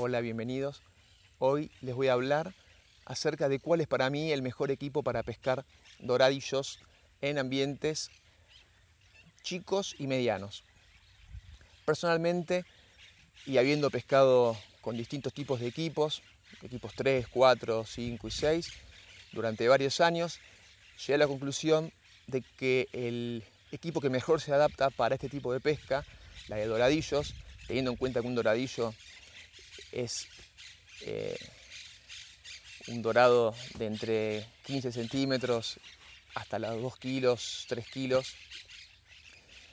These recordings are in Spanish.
Hola, bienvenidos. Hoy les voy a hablar acerca de cuál es para mí el mejor equipo para pescar doradillos en ambientes chicos y medianos. Personalmente, y habiendo pescado con distintos tipos de equipos, equipos 3, 4, 5 y 6, durante varios años, llegué a la conclusión de que el equipo que mejor se adapta para este tipo de pesca, la de doradillos, teniendo en cuenta que un doradillo es eh, un dorado de entre 15 centímetros hasta los 2 kilos, 3 kilos.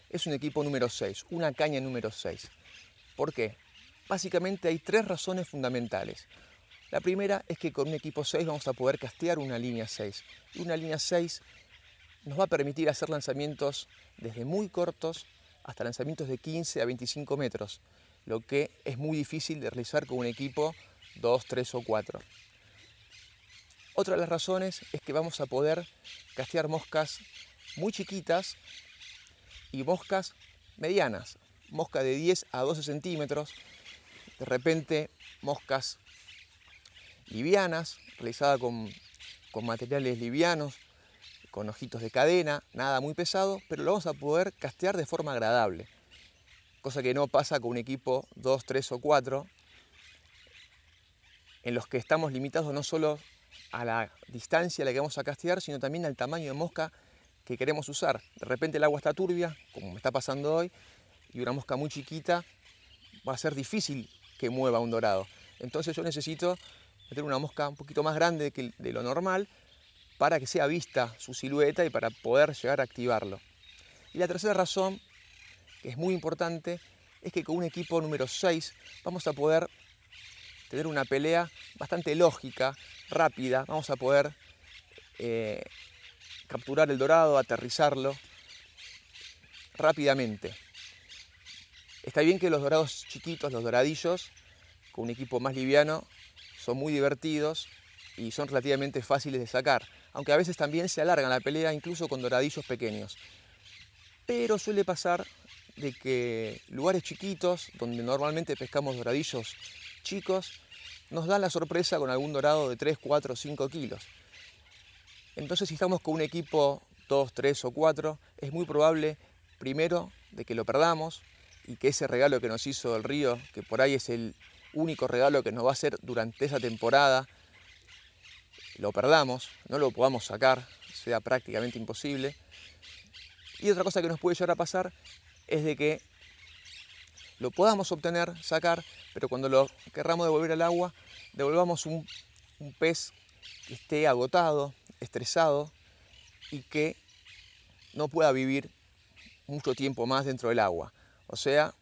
Es un equipo número 6, una caña número 6. ¿Por qué? Básicamente hay tres razones fundamentales. La primera es que con un equipo 6 vamos a poder castear una línea 6. Y una línea 6 nos va a permitir hacer lanzamientos desde muy cortos hasta lanzamientos de 15 a 25 metros lo que es muy difícil de realizar con un equipo 2, 3 o 4. Otra de las razones es que vamos a poder castear moscas muy chiquitas y moscas medianas, moscas de 10 a 12 centímetros, de repente moscas livianas, realizadas con, con materiales livianos, con ojitos de cadena, nada muy pesado, pero lo vamos a poder castear de forma agradable cosa que no pasa con un equipo 2, 3 o 4, en los que estamos limitados no solo a la distancia a la que vamos a castigar sino también al tamaño de mosca que queremos usar. De repente el agua está turbia, como me está pasando hoy, y una mosca muy chiquita va a ser difícil que mueva un dorado. Entonces yo necesito meter una mosca un poquito más grande que de lo normal para que sea vista su silueta y para poder llegar a activarlo. Y la tercera razón que es muy importante, es que con un equipo número 6 vamos a poder tener una pelea bastante lógica, rápida, vamos a poder eh, capturar el dorado, aterrizarlo rápidamente. Está bien que los dorados chiquitos, los doradillos, con un equipo más liviano, son muy divertidos y son relativamente fáciles de sacar, aunque a veces también se alargan la pelea incluso con doradillos pequeños. Pero suele pasar de que lugares chiquitos, donde normalmente pescamos doradillos chicos, nos dan la sorpresa con algún dorado de 3, 4, 5 kilos. Entonces si estamos con un equipo 2, 3 o 4, es muy probable primero de que lo perdamos y que ese regalo que nos hizo el río, que por ahí es el único regalo que nos va a hacer durante esa temporada, lo perdamos, no lo podamos sacar, sea prácticamente imposible. Y otra cosa que nos puede llegar a pasar es de que lo podamos obtener, sacar, pero cuando lo querramos devolver al agua, devolvamos un, un pez que esté agotado, estresado y que no pueda vivir mucho tiempo más dentro del agua. O sea,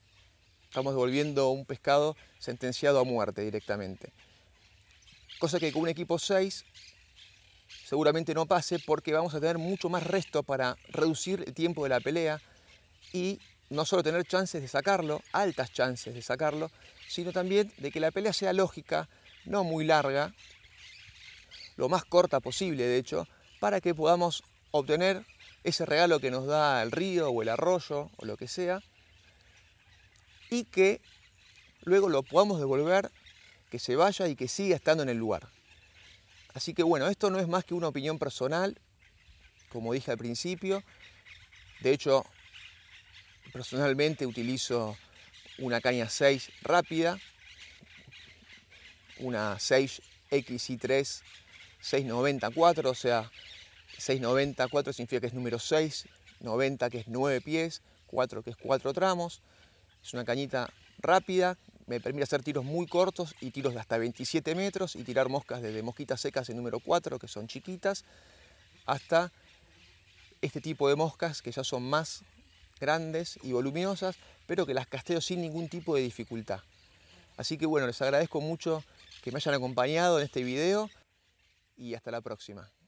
estamos devolviendo un pescado sentenciado a muerte directamente. Cosa que con un equipo 6 seguramente no pase porque vamos a tener mucho más resto para reducir el tiempo de la pelea y no solo tener chances de sacarlo, altas chances de sacarlo, sino también de que la pelea sea lógica, no muy larga, lo más corta posible de hecho, para que podamos obtener ese regalo que nos da el río o el arroyo o lo que sea, y que luego lo podamos devolver, que se vaya y que siga estando en el lugar. Así que bueno, esto no es más que una opinión personal, como dije al principio, de hecho Personalmente utilizo una caña 6 rápida, una 6 XI3 694, o sea, 694 significa que es número 6, 90 que es 9 pies, 4 que es 4 tramos. Es una cañita rápida, me permite hacer tiros muy cortos y tiros de hasta 27 metros y tirar moscas desde mosquitas secas en número 4, que son chiquitas, hasta este tipo de moscas que ya son más grandes y voluminosas, pero que las casteo sin ningún tipo de dificultad. Así que bueno, les agradezco mucho que me hayan acompañado en este video y hasta la próxima.